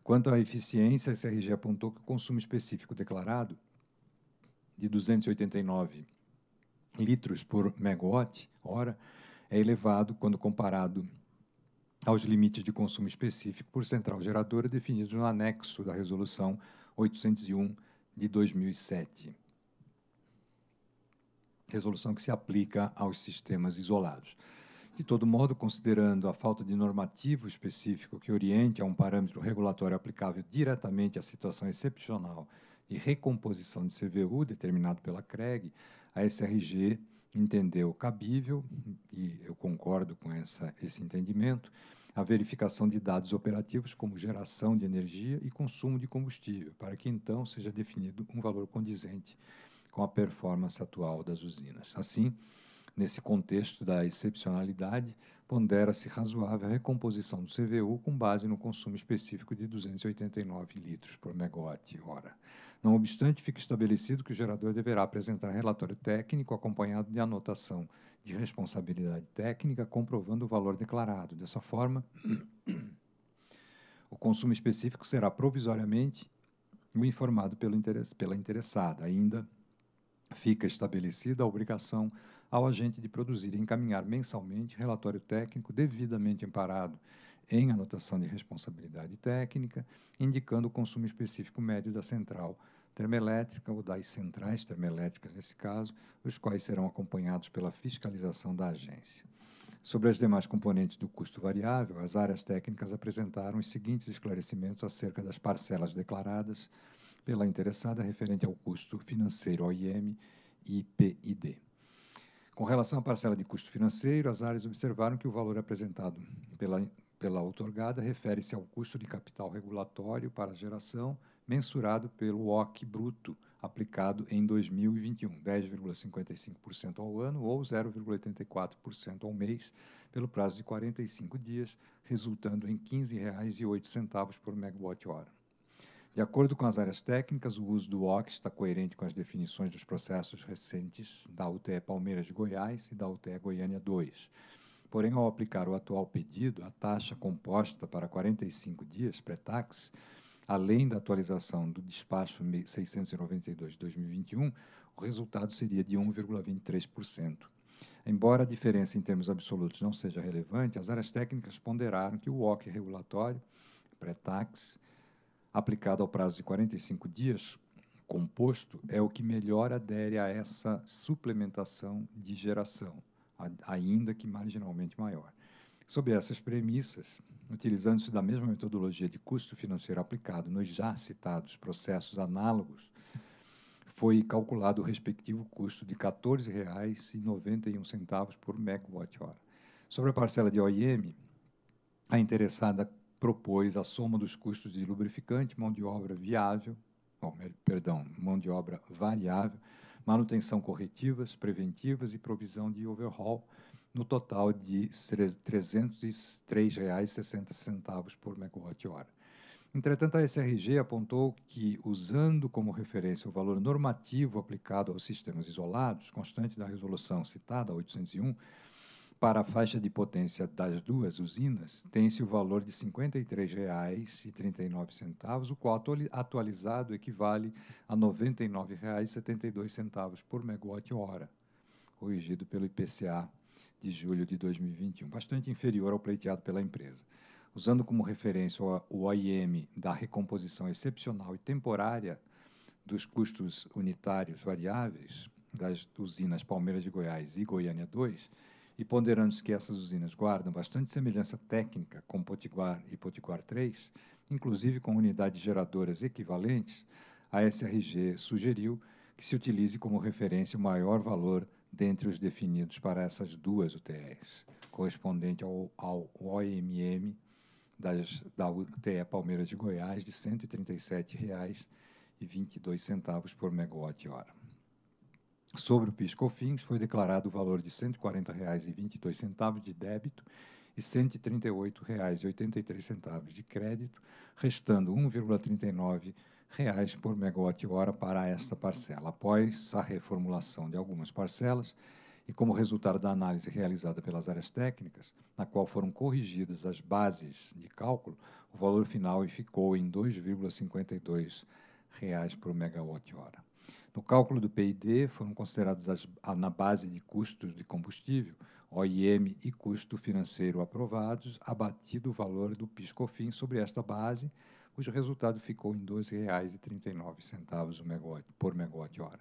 Quanto à eficiência, a SRG apontou que o consumo específico declarado de 289 litros por megawatt-hora é elevado quando comparado aos limites de consumo específico por central geradora definidos no anexo da Resolução 801 de 2007. Resolução que se aplica aos sistemas isolados. De todo modo, considerando a falta de normativo específico que oriente a um parâmetro regulatório aplicável diretamente à situação excepcional de recomposição de CVU determinado pela CREG, a SRG entendeu cabível, e eu concordo com essa, esse entendimento, a verificação de dados operativos como geração de energia e consumo de combustível, para que então seja definido um valor condizente com a performance atual das usinas. Assim, nesse contexto da excepcionalidade, pondera-se razoável a recomposição do CVU com base no consumo específico de 289 litros por megawatt-hora. Não obstante, fica estabelecido que o gerador deverá apresentar relatório técnico acompanhado de anotação de responsabilidade técnica comprovando o valor declarado. Dessa forma, o consumo específico será provisoriamente informado pela interessada. Ainda fica estabelecida a obrigação ao agente de produzir e encaminhar mensalmente relatório técnico devidamente amparado em anotação de responsabilidade técnica, indicando o consumo específico médio da central termoelétrica ou das centrais termoelétricas, nesse caso, os quais serão acompanhados pela fiscalização da agência. Sobre as demais componentes do custo variável, as áreas técnicas apresentaram os seguintes esclarecimentos acerca das parcelas declaradas pela interessada referente ao custo financeiro OIM e PID. Com relação à parcela de custo financeiro, as áreas observaram que o valor apresentado pela, pela outorgada refere-se ao custo de capital regulatório para a geração mensurado pelo OC bruto aplicado em 2021, 10,55% ao ano ou 0,84% ao mês, pelo prazo de 45 dias, resultando em R$ 15,08 por megawatt-hora. De acordo com as áreas técnicas, o uso do OC está coerente com as definições dos processos recentes da UTE Palmeiras de Goiás e da UTE Goiânia 2. Porém, ao aplicar o atual pedido, a taxa composta para 45 dias pré-tax além da atualização do despacho 692 de 2021, o resultado seria de 1,23%. Embora a diferença em termos absolutos não seja relevante, as áreas técnicas ponderaram que o OC regulatório, pré-tax, aplicado ao prazo de 45 dias composto, é o que melhor adere a essa suplementação de geração, ainda que marginalmente maior. Sob essas premissas, utilizando-se da mesma metodologia de custo financeiro aplicado nos já citados processos análogos, foi calculado o respectivo custo de R$ 14,91 por megawatt-hora. Sobre a parcela de OIM, a interessada propôs a soma dos custos de lubrificante, mão de obra viável, bom, perdão, mão de obra variável, manutenção corretivas, preventivas e provisão de overhaul, no total de R$ 303,60 por megawatt-hora. Entretanto, a SRG apontou que, usando como referência o valor normativo aplicado aos sistemas isolados, constante da resolução citada, 801, para a faixa de potência das duas usinas, tem-se o valor de R$ 53,39, o qual atualizado equivale a R$ 99,72 por megawatt-hora, corrigido pelo IPCA de julho de 2021, bastante inferior ao pleiteado pela empresa. Usando como referência o OIM da recomposição excepcional e temporária dos custos unitários variáveis das usinas Palmeiras de Goiás e Goiânia 2, e ponderando-se que essas usinas guardam bastante semelhança técnica com Potiguar e Potiguar 3, inclusive com unidades geradoras equivalentes, a SRG sugeriu que se utilize como referência o maior valor dentre os definidos para essas duas UTEs, correspondente ao, ao OMM das, da UTE Palmeiras de Goiás de R$ 137,22 por megawatt-hora. Sobre o PIS/COFINS, foi declarado o valor de R$ 140,22 de débito e R$ 138,83 de crédito, restando 1,39 reais por megawatt-hora para esta parcela. Após a reformulação de algumas parcelas e como resultado da análise realizada pelas áreas técnicas, na qual foram corrigidas as bases de cálculo, o valor final ficou em R$ 2,52 por megawatt-hora. No cálculo do PID, foram consideradas as, na base de custos de combustível, OIM e custo financeiro aprovados, abatido o valor do pis sobre esta base, cujo resultado ficou em R$ 12,39 por megawatt-hora.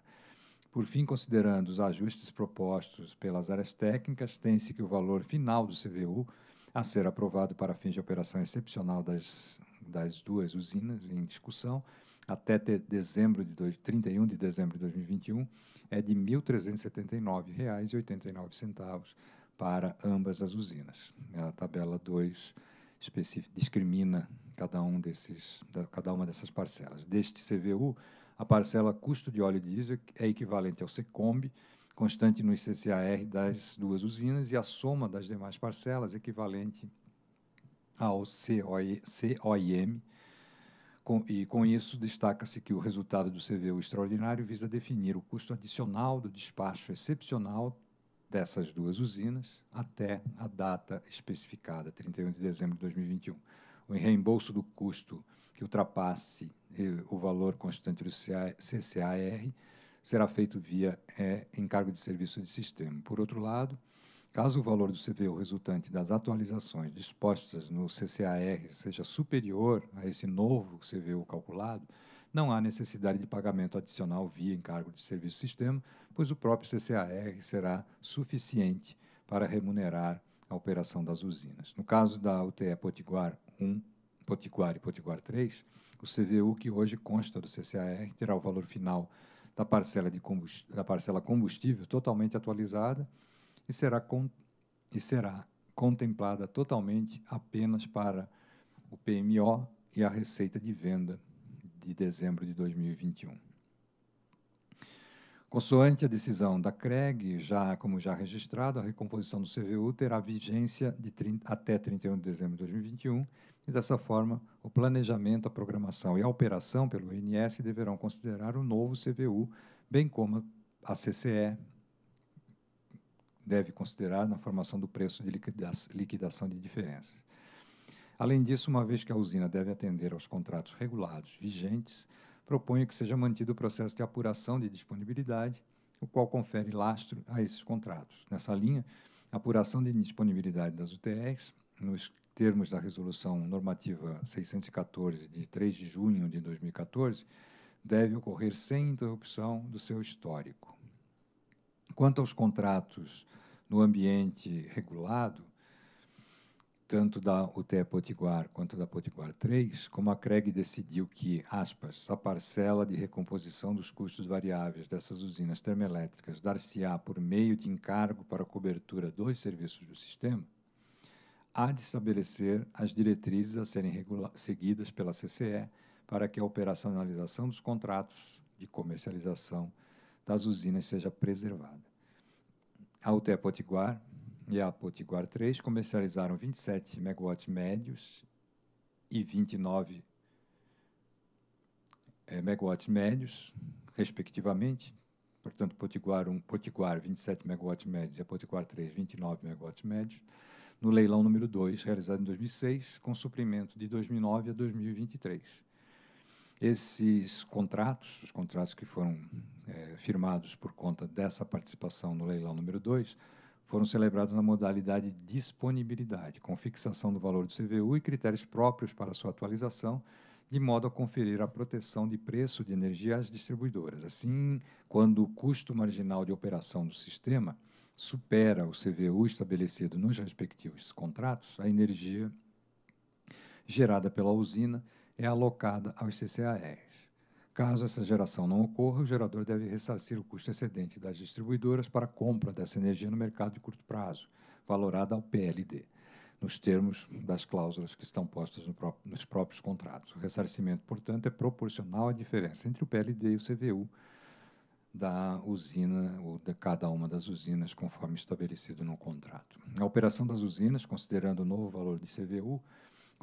Por fim, considerando os ajustes propostos pelas áreas técnicas, tem-se que o valor final do CVU a ser aprovado para fins de operação excepcional das, das duas usinas em discussão até de dezembro de dois, 31 de dezembro de 2021 é de R$ 1.379,89 para ambas as usinas. A tabela 2 discrimina cada, um desses, da, cada uma dessas parcelas. Deste CVU, a parcela custo de óleo e diesel é equivalente ao CECOMB, constante no ICCAR das duas usinas, e a soma das demais parcelas equivalente ao COIM. Com, e com isso, destaca-se que o resultado do CVU extraordinário visa definir o custo adicional do despacho excepcional dessas duas usinas até a data especificada, 31 de dezembro de 2021 o reembolso do custo que ultrapasse eh, o valor constante do CCAR será feito via é, encargo de serviço de sistema. Por outro lado, caso o valor do CVU resultante das atualizações dispostas no CCAR seja superior a esse novo CVU calculado, não há necessidade de pagamento adicional via encargo de serviço de sistema, pois o próprio CCAR será suficiente para remunerar a operação das usinas. No caso da UTE Potiguar 1, Potiguar e Potiguar 3, o CVU que hoje consta do CCAR terá o valor final da parcela, de combustível, da parcela combustível totalmente atualizada e será, con, e será contemplada totalmente apenas para o PMO e a receita de venda de dezembro de 2021. Consoante a decisão da CREG, já, como já registrado, a recomposição do CVU terá vigência de 30, até 31 de dezembro de 2021 e, dessa forma, o planejamento, a programação e a operação pelo INS deverão considerar o novo CVU, bem como a CCE deve considerar na formação do preço de liquidação de diferenças. Além disso, uma vez que a usina deve atender aos contratos regulados vigentes, proponho que seja mantido o processo de apuração de disponibilidade, o qual confere lastro a esses contratos. Nessa linha, a apuração de disponibilidade das UTEs, nos termos da Resolução Normativa 614, de 3 de junho de 2014, deve ocorrer sem interrupção do seu histórico. Quanto aos contratos no ambiente regulado, tanto da UTE Potiguar quanto da Potiguar 3, como a CREG decidiu que, aspas, a parcela de recomposição dos custos variáveis dessas usinas termoelétricas dar-se-á por meio de encargo para cobertura dos serviços do sistema, há de estabelecer as diretrizes a serem seguidas pela CCE para que a operacionalização dos contratos de comercialização das usinas seja preservada. A UTE Potiguar e a Potiguar 3 comercializaram 27 megawatts médios e 29 é, eh, megawatts médios, respectivamente. Portanto, Potiguar 1, Potiguar 27 megawatts médios e a Potiguar 3, 29 megawatts médios, no leilão número 2, realizado em 2006, com suprimento de 2009 a 2023. Esses contratos, os contratos que foram é, firmados por conta dessa participação no leilão número 2, foram celebrados na modalidade disponibilidade, com fixação do valor do CVU e critérios próprios para sua atualização, de modo a conferir a proteção de preço de energia às distribuidoras. Assim, quando o custo marginal de operação do sistema supera o CVU estabelecido nos respectivos contratos, a energia gerada pela usina é alocada aos CCARs. Caso essa geração não ocorra, o gerador deve ressarcir o custo excedente das distribuidoras para a compra dessa energia no mercado de curto prazo, valorada ao PLD, nos termos das cláusulas que estão postas no próprio, nos próprios contratos. O ressarcimento, portanto, é proporcional à diferença entre o PLD e o CVU da usina ou de cada uma das usinas, conforme estabelecido no contrato. A operação das usinas, considerando o novo valor de CVU,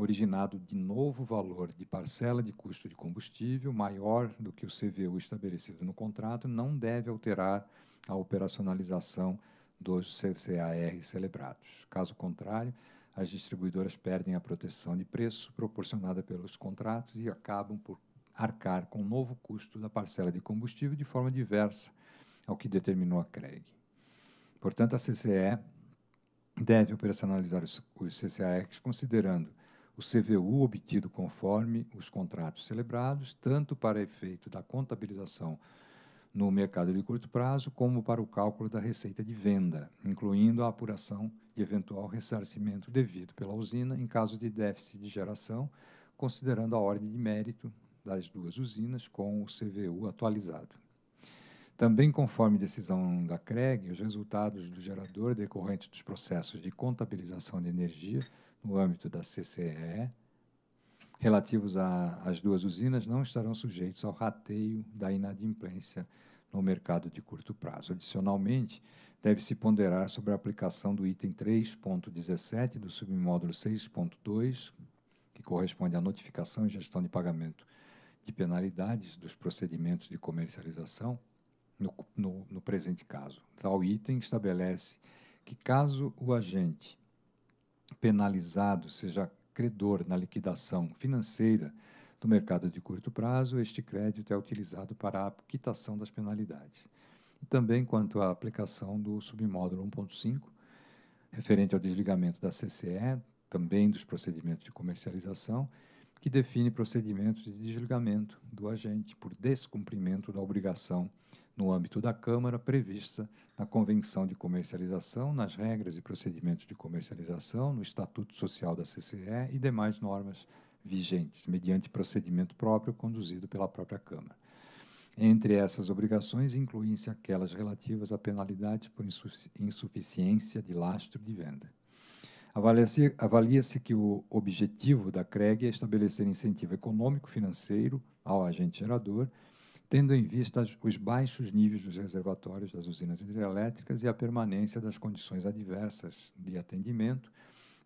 originado de novo valor de parcela de custo de combustível maior do que o CVU estabelecido no contrato, não deve alterar a operacionalização dos CCAR celebrados. Caso contrário, as distribuidoras perdem a proteção de preço proporcionada pelos contratos e acabam por arcar com o novo custo da parcela de combustível de forma diversa ao que determinou a CREG. Portanto, a CCE deve operacionalizar os, os CCARs considerando o CVU obtido conforme os contratos celebrados, tanto para efeito da contabilização no mercado de curto prazo, como para o cálculo da receita de venda, incluindo a apuração de eventual ressarcimento devido pela usina em caso de déficit de geração, considerando a ordem de mérito das duas usinas com o CVU atualizado. Também conforme decisão da CREG, os resultados do gerador decorrentes dos processos de contabilização de energia no âmbito da CCE, relativos às duas usinas, não estarão sujeitos ao rateio da inadimplência no mercado de curto prazo. Adicionalmente, deve-se ponderar sobre a aplicação do item 3.17 do submódulo 6.2, que corresponde à notificação e gestão de pagamento de penalidades dos procedimentos de comercialização, no, no, no presente caso. Tal item estabelece que, caso o agente penalizado seja credor na liquidação financeira do mercado de curto prazo, este crédito é utilizado para a quitação das penalidades. E também quanto à aplicação do submódulo 1.5, referente ao desligamento da CCE, também dos procedimentos de comercialização, que define procedimentos de desligamento do agente por descumprimento da obrigação no âmbito da Câmara, prevista na Convenção de Comercialização, nas regras e procedimentos de comercialização, no Estatuto Social da CCE e demais normas vigentes, mediante procedimento próprio conduzido pela própria Câmara. Entre essas obrigações incluem-se aquelas relativas a penalidades por insufici insuficiência de lastro de venda. Avalia-se avalia que o objetivo da CREG é estabelecer incentivo econômico financeiro ao agente gerador tendo em vista os baixos níveis dos reservatórios das usinas hidrelétricas e a permanência das condições adversas de atendimento,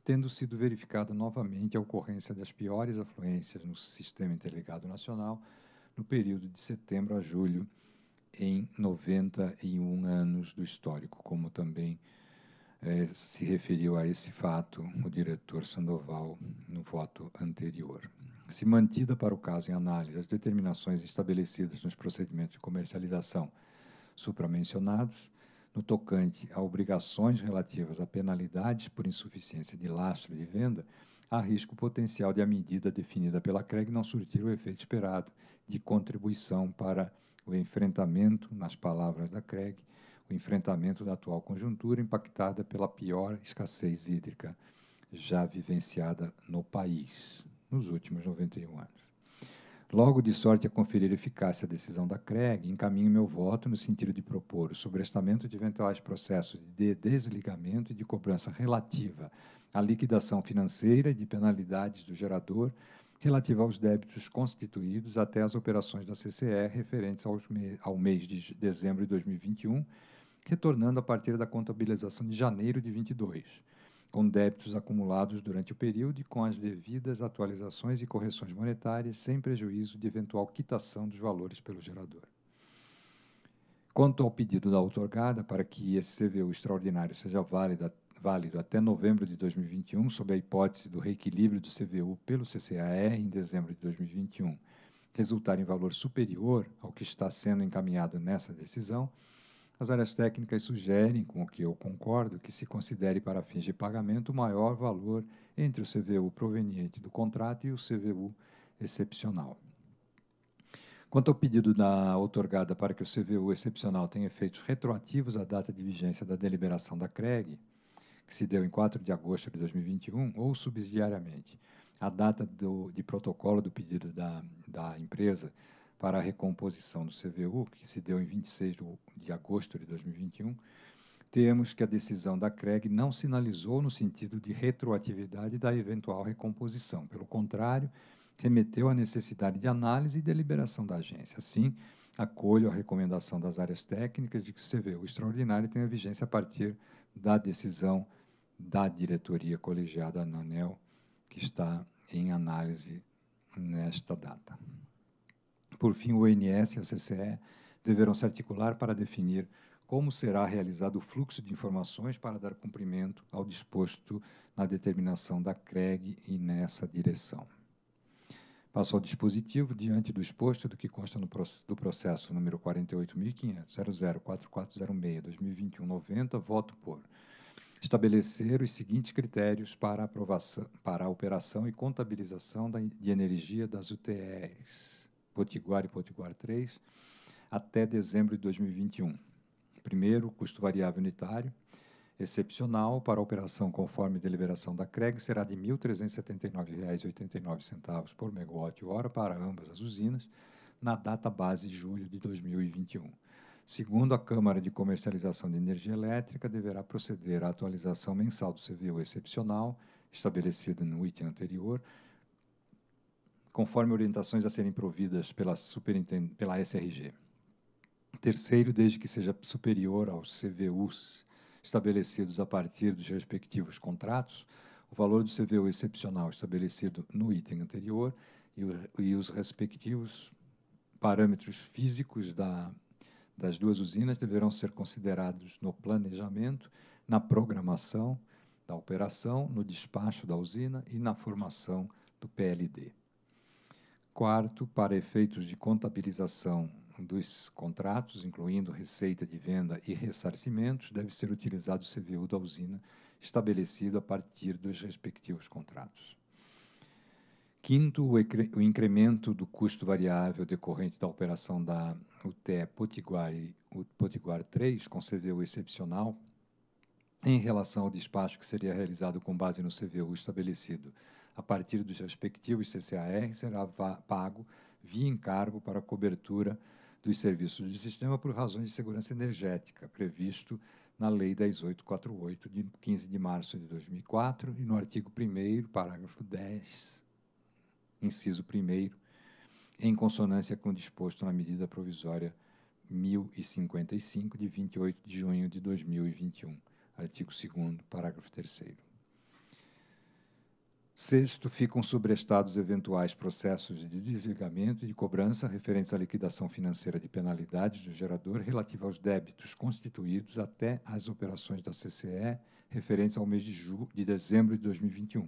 tendo sido verificada novamente a ocorrência das piores afluências no Sistema Interligado Nacional no período de setembro a julho em 91 anos do histórico, como também eh, se referiu a esse fato o diretor Sandoval no voto anterior se mantida para o caso em análise as determinações estabelecidas nos procedimentos de comercialização supramencionados, no tocante a obrigações relativas a penalidades por insuficiência de lastro de venda, há risco potencial de a medida definida pela CREG não surtir o efeito esperado de contribuição para o enfrentamento, nas palavras da CREG, o enfrentamento da atual conjuntura impactada pela pior escassez hídrica já vivenciada no país nos últimos 91 anos. Logo, de sorte a conferir eficácia à decisão da CREG, encaminho meu voto no sentido de propor o sobrestamento de eventuais processos de desligamento e de cobrança relativa à liquidação financeira e de penalidades do gerador relativa aos débitos constituídos até as operações da CCE referentes ao mês de dezembro de 2021, retornando a partir da contabilização de janeiro de 2022 com débitos acumulados durante o período e com as devidas atualizações e correções monetárias, sem prejuízo de eventual quitação dos valores pelo gerador. Quanto ao pedido da outorgada para que esse CVU extraordinário seja válido, válido até novembro de 2021, sob a hipótese do reequilíbrio do CVU pelo CCAR em dezembro de 2021 resultar em valor superior ao que está sendo encaminhado nessa decisão, as áreas técnicas sugerem, com o que eu concordo, que se considere para fins de pagamento o maior valor entre o CVU proveniente do contrato e o CVU excepcional. Quanto ao pedido da outorgada para que o CVU excepcional tenha efeitos retroativos à data de vigência da deliberação da CREG, que se deu em 4 de agosto de 2021, ou subsidiariamente, a data do, de protocolo do pedido da, da empresa para a recomposição do CVU, que se deu em 26 de agosto de 2021, temos que a decisão da CREG não sinalizou no sentido de retroatividade da eventual recomposição. Pelo contrário, remeteu à necessidade de análise e deliberação da agência. Assim, acolho a recomendação das áreas técnicas de que o CVU extraordinário tenha vigência a partir da decisão da diretoria colegiada na ANEL, que está em análise nesta data. Por fim, o ONS e a CCE deverão se articular para definir como será realizado o fluxo de informações para dar cumprimento ao disposto na determinação da CREG e nessa direção. Passo ao dispositivo, diante do exposto do que consta no do processo número 48.500.004406-2021-90, voto por estabelecer os seguintes critérios para, aprovação, para a operação e contabilização da, de energia das UTEs. Potiguar e Potiguar 3, até dezembro de 2021. Primeiro, custo variável unitário, excepcional para a operação conforme deliberação da CREG, será de R$ 1.379,89 por megawatt-hora para ambas as usinas, na data base de julho de 2021. Segundo, a Câmara de Comercialização de Energia Elétrica deverá proceder à atualização mensal do CVU excepcional, estabelecido no item anterior, conforme orientações a serem providas pela, pela SRG. Terceiro, desde que seja superior aos CVUs estabelecidos a partir dos respectivos contratos, o valor do CVU excepcional estabelecido no item anterior e, o, e os respectivos parâmetros físicos da, das duas usinas deverão ser considerados no planejamento, na programação da operação, no despacho da usina e na formação do PLD. Quarto, para efeitos de contabilização dos contratos, incluindo receita de venda e ressarcimentos, deve ser utilizado o CVU da usina estabelecido a partir dos respectivos contratos. Quinto, o incremento do custo variável decorrente da operação da UTE Potiguar, Potiguar 3, com CVU excepcional, em relação ao despacho que seria realizado com base no CVU estabelecido a partir dos respectivos CCAR, será pago via encargo para a cobertura dos serviços do sistema por razões de segurança energética, previsto na Lei 10848, de 15 de março de 2004, e no artigo 1, parágrafo 10, inciso 1, em consonância com o disposto na medida provisória 1055, de 28 de junho de 2021, artigo 2, parágrafo 3. Sexto, ficam sobrestados eventuais processos de desligamento e de cobrança referentes à liquidação financeira de penalidades do gerador relativa aos débitos constituídos até as operações da CCE referentes ao mês de, de dezembro de 2021,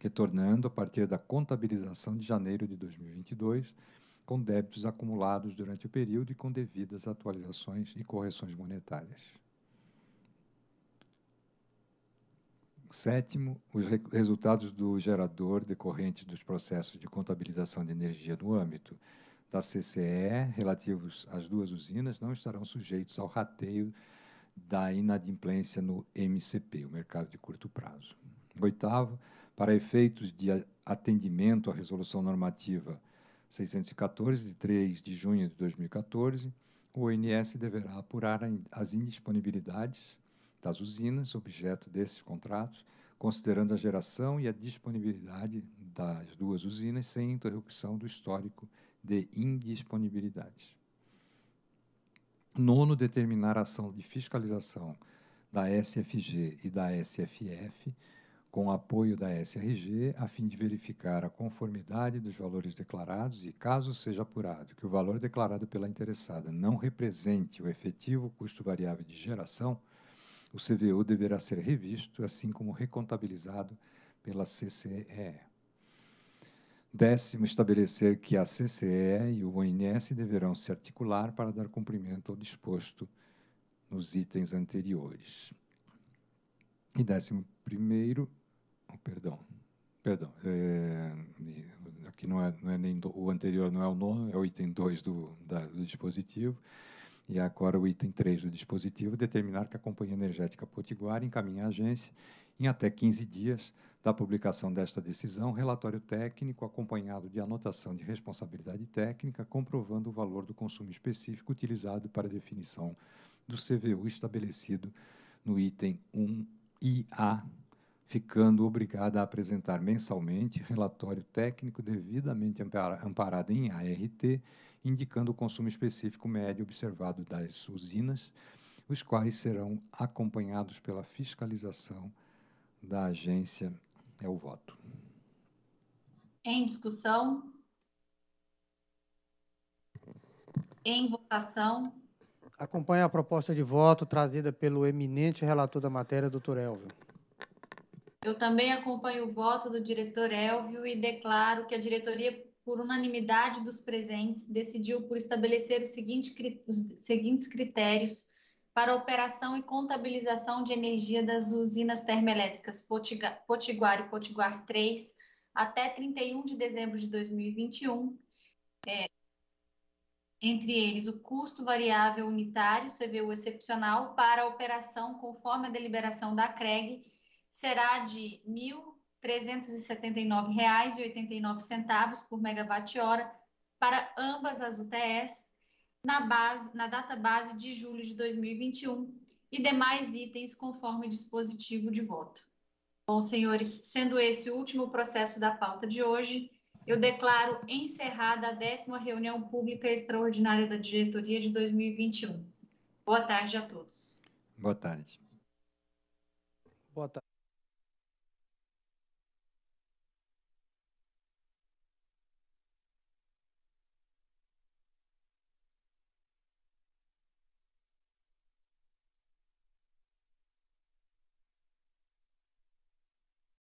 retornando a partir da contabilização de janeiro de 2022, com débitos acumulados durante o período e com devidas atualizações e correções monetárias. Sétimo, os re resultados do gerador decorrentes dos processos de contabilização de energia no âmbito da CCE, relativos às duas usinas, não estarão sujeitos ao rateio da inadimplência no MCP, o mercado de curto prazo. Oitavo, para efeitos de atendimento à resolução normativa 614, de 3 de junho de 2014, o ONS deverá apurar as indisponibilidades das usinas, objeto desses contratos, considerando a geração e a disponibilidade das duas usinas sem interrupção do histórico de indisponibilidades. Nono, determinar a ação de fiscalização da SFG e da SFF, com apoio da SRG, a fim de verificar a conformidade dos valores declarados e, caso seja apurado que o valor declarado pela interessada não represente o efetivo custo variável de geração, o cvu deverá ser revisto, assim como recontabilizado pela CCE. Décimo, estabelecer que a CCE e o ONS deverão se articular para dar cumprimento ao disposto nos itens anteriores. E décimo primeiro, oh, perdão, perdão, é, aqui não é, não é nem do, o anterior, não é o nono, é o item 2 do, do dispositivo. E agora o item 3 do dispositivo determinar que a Companhia Energética Potiguar encaminhe à agência, em até 15 dias da publicação desta decisão, relatório técnico acompanhado de anotação de responsabilidade técnica, comprovando o valor do consumo específico utilizado para a definição do CVU estabelecido no item 1IA, ficando obrigada a apresentar mensalmente relatório técnico devidamente amparado em ART indicando o consumo específico médio observado das usinas, os quais serão acompanhados pela fiscalização da agência. É o voto. Em discussão? Em votação? Acompanhe a proposta de voto trazida pelo eminente relator da matéria, doutor Elvio. Eu também acompanho o voto do diretor Elvio e declaro que a diretoria por unanimidade dos presentes, decidiu por estabelecer os, os seguintes critérios para operação e contabilização de energia das usinas termoelétricas Potiguar, Potiguar e Potiguar 3 até 31 de dezembro de 2021, é, entre eles o custo variável unitário, CVU excepcional, para a operação conforme a deliberação da CREG, será de R$ R$ 379,89 por megawatt-hora para ambas as UTS na, base, na data base de julho de 2021 e demais itens conforme dispositivo de voto. Bom, senhores, sendo esse o último processo da pauta de hoje, eu declaro encerrada a décima reunião pública extraordinária da diretoria de 2021. Boa tarde a todos. Boa tarde. Boa tarde.